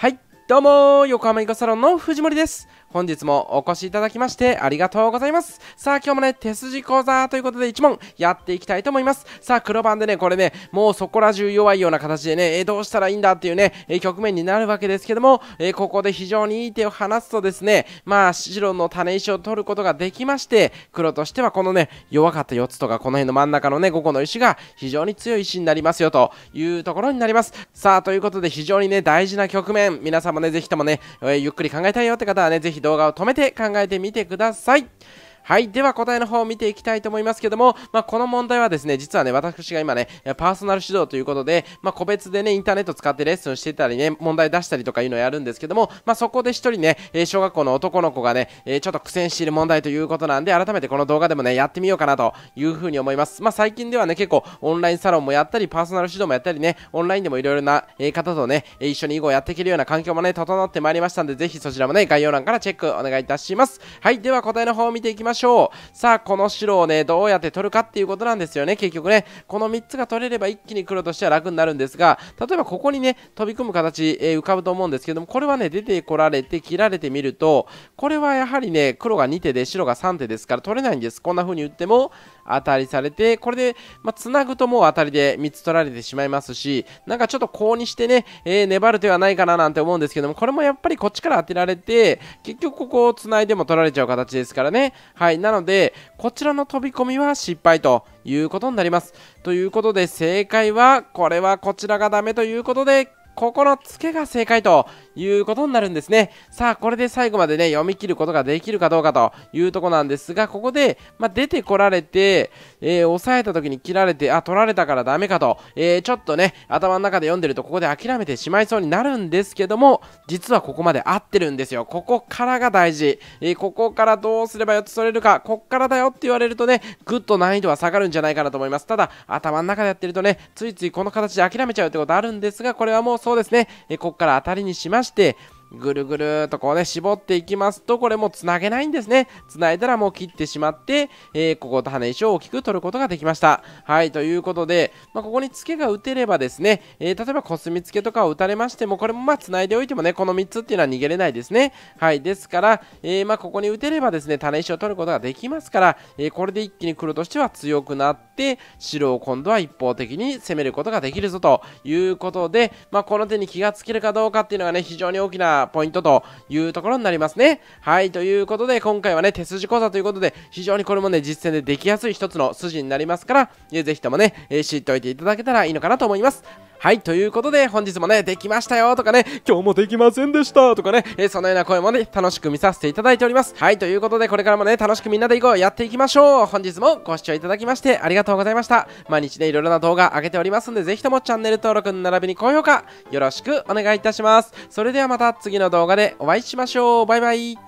はい、どうも横浜イカサロンの藤森です。本日もお越しいただきましてありがとうございますさあ今日もね手筋講座ということで1問やっていきたいと思いますさあ黒番でねこれねもうそこら中弱いような形でね、えどうしたらいいんだっていうね、え局面になるわけですけども、えここで非常にいい手を放つとですねまあ白の種石を取ることができまして黒としてはこのね弱かった4つとかこの辺の真ん中のね5個の石が非常に強い石になりますよというところになりますさあということで非常にね大事な局面皆さんもねぜひともね、えゆっくり考えたいよって方はねぜひひ動画を止めて考えてみてください。はい、では答えの方を見ていきたいと思いますけども、まあ、この問題はですね、実はね、私が今ね、パーソナル指導ということで、まあ、個別でね、インターネット使ってレッスンしてたりね、問題出したりとかいうのをやるんですけども、まあ、そこで1人ね、小学校の男の子がね、ちょっと苦戦している問題ということなんで、改めてこの動画でもね、やってみようかなというふうに思います。まあ、最近ではね、結構オンラインサロンもやったり、パーソナル指導もやったりね、オンラインでもいろいろな方とね、一緒に囲碁をやっていけるような環境もね、整ってまいりましたんで、ぜひそちらもね、概要欄からチェックお願いいたします。はい、では答えの方を見ていきましょう。しょう。さあ、この白をね、どうやって取るかっていうことなんですよね、結局ね。この3つが取れれば一気に黒としては楽になるんですが、例えばここにね、飛び込む形、えー、浮かぶと思うんですけども、これはね、出てこられて、切られてみると、これはやはりね、黒が2手で白が3手ですから取れないんです。こんな風に打っても当たりされて、これで、まあ、繋ぐともう当たりで3つ取られてしまいますし、なんかちょっとコウにしてね、えー、粘る手はないかななんて思うんですけども、これもやっぱりこっちから当てられて、結局ここを繋いでも取られちゃう形ですからね。ははい。なので、こちらの飛び込みは失敗ということになります。ということで、正解は、これはこちらがダメということで、ここのツケが正解ということになるんですね。さあ、これで最後までね、読み切ることができるかどうかというとこなんですが、ここで、まあ、出てこられて、えー、さえた時に切られて、あ、取られたからダメかと、えー、ちょっとね、頭の中で読んでると、ここで諦めてしまいそうになるんですけども、実はここまで合ってるんですよ。ここからが大事。えー、ここからどうすれば4つ取れるか、こっからだよって言われるとね、ぐっと難易度は下がるんじゃないかなと思います。ただ、頭の中でやってるとね、ついついこの形で諦めちゃうってことあるんですが、これはもうそうですね、えこっから当たりにしました。してぐるぐるとこうね、絞っていきますと、これも繋げないんですね。繋いだらもう切ってしまって、えー、ここと羽石を大きく取ることができました。はい、ということで、まあ、ここにツケが打てればですね、えー、例えばコスミツケとかを打たれましても、これもまあ繋いでおいてもね、この3つっていうのは逃げれないですね。はい、ですから、えー、まあここに打てればですね、種石を取ることができますから、えー、これで一気に黒としては強くなって、白を今度は一方的に攻めることができるぞということで、まあこの手に気がつけるかどうかっていうのがね、非常に大きなポイントというところになりますね。はい、ということで、今回はね、手筋講座ということで、非常にこれもね、実践でできやすい一つの筋になりますから、えー、ぜひともね、えー、知っておいていただけたらいいのかなと思います。はい、ということで、本日もね、できましたよとかね、今日もできませんでしたとかね、えー、そのような声もね、楽しく見させていただいております。はい、ということで、これからもね、楽しくみんなでいこう、やっていきましょう。本日もご視聴いただきまして、ありがとうございました。毎日ね、いろいろな動画上げておりますんで、ぜひともチャンネル登録並びに高評価、よろしくお願いいたします。それではまた次の動画でお会いしましょう。バイバイ。